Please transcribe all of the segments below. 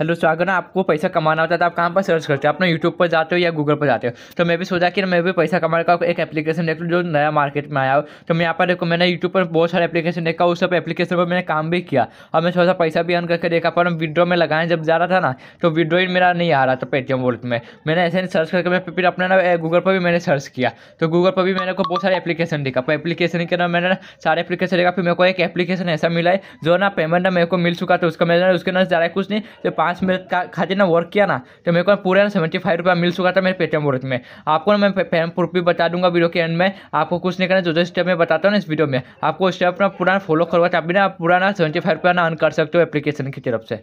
hello दोस्तों अगर ना आपको पैसा कमाना होता है तो आप कहाँ पर सर्च करते हो अपना यूट्यूब पर जाते हो या गूगल पर जाते हो तो मैं भी सोचा कि मैं भी पैसा कमाने का एक एप्लीकेशन देख लूँ जो नया मार्केट में आया हो तो मैं यहाँ पर देखो मैंने यूट्यूब पर बहुत सारे एप्लीकेशन देखा उस सब एप्लीकेशन पर मैंने काम भी किया और मैं थोड़ा सा पैसा भी अर्न करके देखा पर विड्रो में लगाए जब जा रहा था ना तो विड्रो ही मेरा नहीं आ रहा था पेटीएम वोल्ट में मैंने ऐसे नहीं सर्च करके मैं फिर अपने ना गूगल पर भी मैंने सर्च किया तो गूगल पर भी मैंने को बहुत सारे एप्लीकेशन देखा पर एप्लीकेशन के ना मैंने सारे एप्लीकेशन देखा फिर मेरे को एक एप्लीकेशन ऐसा मिला है जो ना पेमेंट ना मेरे को मिल चुका था उसका मैंने उसके ना ज़्यादा कुछ नहीं तो पाँच मिनट का खाते ना वर्क किया ना तो मेरे को पूरा ना सेवेंटी फाइव रुपया मिल चुका था मेरे पेटीएम वॉलेट में आपको ना मैं पेम प्रूफ भी बता दूंगा वीडियो के एंड में आपको कुछ नहीं करना जो जो स्टेप मैं बताता हूँ ना इस वीडियो में आपको स्टेप ना पूरा फॉलो करवा भी ना आप पूरा ना सेवेंटी फाइव रुपया ना अर्न कर सकते हो एप्लीकेशन की तरफ से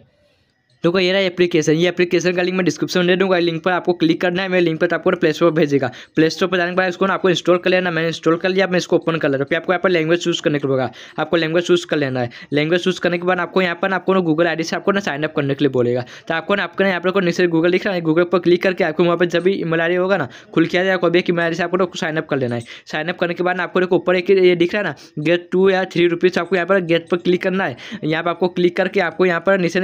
देखो तो ये रहा एप्लीकेशन ये एप्लीकेशन का लिंक मैं डिस्क्रिप्शन दे दूंगा लिंक पर आपको क्लिक करना है मेरे लिंक पर तो आपको प्ले स्टोर भेजेगा प्ले स्टोर पर जाने के बाद उसको आपको इंस्टॉल कर लेना मैंने इंस्टॉल कर लिया मैं इसको ओपन कर लेता फिर आपको यहाँ पर लैंग्वेज चूज़ करने के होगा आपको लैंग्वेज चूज़ कर लेना है लैंग्वेज चूज़ करने के बाद आपको यहाँ पर आपको गूगल आई से आपको ना साइनअप करने के लिए बोलेगा तो आपको ना आपको यहाँ पर नीचे गूगल लिख रहा है गूगल पर क्लिक करके आपको वहाँ पर जब भी ईमेल आई होगा ना खुल किया जाएगा कभी एक ईमेल आई से आपको साइनअप कर लेना है साइनअप करने के बाद आपको एक ऊपर एक ये दिख रहा है ना गेट टू या थ्री रुपीज़ आपको यहाँ पर गेट पर क्लिक करना है यहाँ पर आपको क्लिक करके आपको यहाँ पर नीचे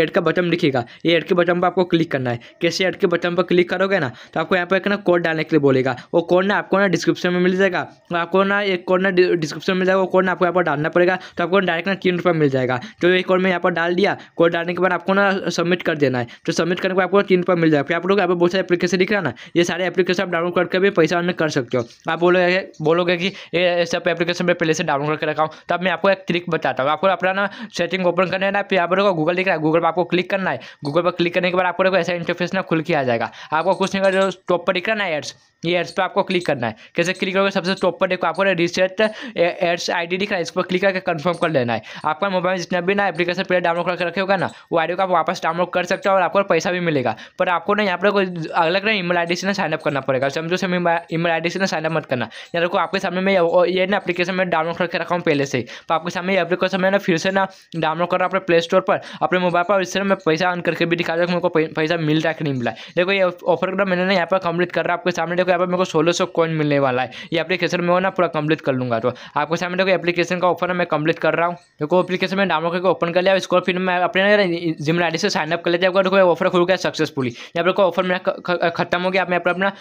एड का बटन बटन दिखेगा ये ऐड के बटन पर आपको क्लिक करना है कैसे ऐड के बटन पर क्लिक करोगे ना तो आपको यहाँ पर एक ना कोड डालने के लिए बोलेगा वो कोड ना आपको ना डिस्क्रिप्शन में मिल जाएगा आपको ना एक कोड ना डिस्क्रिप्शन में जाएगा वो कोड ना आपको यहाँ पर डालना पड़ेगा तो आपको डायरेक्ट ना तीन रुपये मिल जाएगा तो ये कोड मैं यहाँ पर डाल दिया कोड डालने के बाद आपको ना सबमिट कर देना है तो सबमिट करने के बाद आपको तीन रुपये मिल जाएगा आप लोग यहाँ पर बहुत सारे एप्लीकेशन दिख रहा ना ये सारे एप्लीकेशन आप डाउनलोड करके भी पैसा अर्न कर सकते हो आप बोलोगे बोलोगे कि ये सब एप्लीकेशन मैं पहले से डाउनलोड करके रखा हूँ तब मैं आपको एक ट्रिक बताता हूँ आपको अपना ना सेटिंग ओपन करना है ना फिर आप लोगों को गूगल दिख रहा है गूगल पर आपको क्लिक करना है गूगल पर क्लिक करने के बाद आपको देखो ऐसा इंटरफेस ना खुल के आ जाएगा आपको कुछ नहीं कर टॉप पर दिख रहा ना एड्स ये एड्स पर आपको क्लिक करना है कैसे क्लिक करोगे सबसे टॉप पर देखो आपको रिसेट एड्स आईडी दिख रहा है इस पर क्लिक करके कंफर्म कर लेना है आपका मोबाइल में जितना भी ना एप्लीकेशन पहले डाउनलोड करके रखे होगा ना वो आईडी को आप वापस डाउनलोड कर सकते हो और आपको पैसा भी मिलेगा पर आपको ना यहाँ पर कोई अलग ना ईमेल आई से ना साइनअप करना पड़ेगा समझो सेम ईमेल आई से ना साइनअप मत करना या देखो आपके सामने मैं ये ना एप्लीकेशन में डाउनलोड करके रखा हूँ पहले से ही तो आपके सामने एप्लीकेशन में ना फिर से ना डाउनलोड कर रहा हूँ अपने प्ले स्टोर पर अपने मोबाइल पर इससे मैं पैसा अन करके भी दिखा दूँ मेरे को पैसा मिल रहा है कि नहीं मिला देखो ये ऑफर मैंने ना यहाँ पर कंप्लीट कर रहा है आपके सामने देखो देखो यहाँ पर मेरे को सोलह सौ कॉइन मिलने वाला है ये एप्लीकेशन में ना पूरा कंप्लीट कर लूँगा तो आपको सामने देखो एप्लीकेशन का ऑफर है मैं कंप्लीट कर रहा हूँ देखो एप्लीकेशन में डाउनलोड करके ओपन कर लिया इसको फिर मैं अपने जिम आई से साइन अप कर लेते हैं देखो ऑफर खुल गया सक्सेसफुली यहाँ पर ऑफर मेरा खत्म हो गया मैं अपना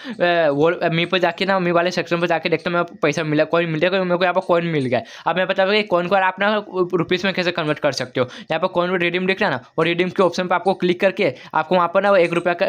वो मी पर जाकर ना मी वाले सेक्शन पर जाकर देखते मैं पैसा मिला कॉइन मिल गया मेरे को यहाँ पर कॉइन मिल गया अब मैं बता दूँगा कॉइन को आप ना रुपीज़ में कैसे कन्वर्ट कर सकते हो यहाँ पर कॉइन रिडीम देख रहा ना और रिडीम के ऑप्शन पर आपको क्लिक करके आपको वहाँ पर ना एक रुपया का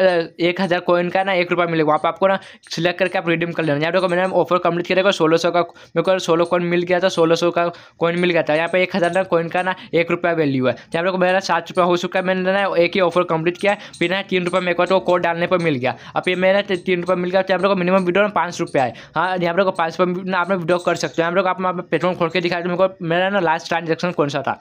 एक हज़ार कॉइन का ना एक रुपया मिलेगा वहाँ पर आपको ना सिलेक्ट बैक करके आप रिडीम कर लेना यहाँ पे मैंने ऑफर कम्प्लीट किया देखो सोलह सौ का मेरे को सोलह कॉइन मिल गया था सोलह सौ का कॉइन मिल गया था यहाँ पे एक हज़ार ना कॉइन का ना एक रुपया वैल्यू है तो यहाँ पे मेरा सात रुपया हो चुका है मैंने ना एक ही ऑफर कम्प्लीट किया फिर ना तीन रुपये मेरे को तो कोड डालने पर मिल गया अब ये मेरा तीन रुपये मिल गया तो आप लोग को मिनिमम वीडियो में पाँच रुपया है हाँ यहाँ पर पाँच रुपये ना आप वीडियो कर सकते हो आप लोग आप पेट्रोल खोल के दिखाए मेरे को मेरा ना लास्ट ट्रांजेक्शन कौन सा था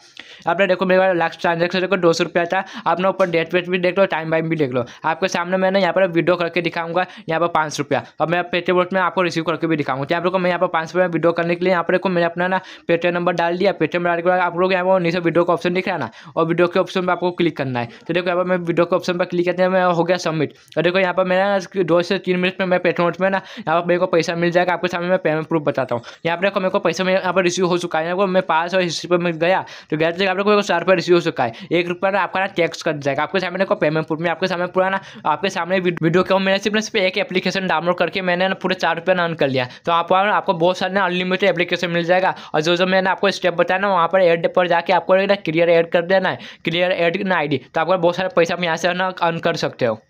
आपने देखो मेरा लास्ट ट्रांजेक्शन देखो दो सौ रुपया था आपने ऊपर डेट वेट भी देख लो टाइम वाइम भी देख लो आपके सामने मैंने यहाँ पर वीडियो करके दिखाऊंगा यहाँ पर पाँच रुपया और मैं पेटीएम में आपको रिसीव करके भी दिखाऊंगा आप लोग को मैं यहाँ पर पाँच रुपये में वीडियो करने के लिए यहाँ पर देखो मैंने अपना ना पेटीएम नंबर डाल दिया पेटीएम डाल के बाद आप लोग यहाँ पर नीचे वीडियो का ऑप्शन दिख रहा है ना और वीडियो के ऑप्शन पर आपको क्लिक करना है तो देखो यहाँ पर मैं वीडियो के ऑप्शन पर क्लिक करते हैं हो गया सबमिट और देखो यहाँ पर मेरा दो से तीन मिनट में मैं पेटीएम में ना यहाँ पर मेरे को पैसा मिल जाएगा आपके सामने मैं पेमेंट प्रूफ बताता हूँ यहाँ पर देखो मेरे को पैसा मैं यहाँ पर रिसीव हो चुका है मैं पाँच और हिस्से पर गया तो गया तो आप लोग को चार रुपये रिसीव हो चुका है एक ना आपका ना टैक्स कट जाएगा आपके सामने को पेमेंट प्रूफ में आपके सामने पूरा ना आपके सामने वीडियो क्यों मैंने सिर्फ सिर्फ एक एप्लीकेशन डाउनलोड कर करके मैंने ना पूरे चार रुपये ना अर्न कर लिया तो आप वहाँ आपको बहुत सारे ना अनलिमिटेड एप्लीकेशन मिल जाएगा और जो जो मैंने आपको स्टेप बताया ना वहाँ पर एड पर जाकर आपको ना क्लियर एड कर देना है क्लियर एड ना आई तो आपको बहुत सारे पैसा आप यहाँ से ना अर्न कर सकते हो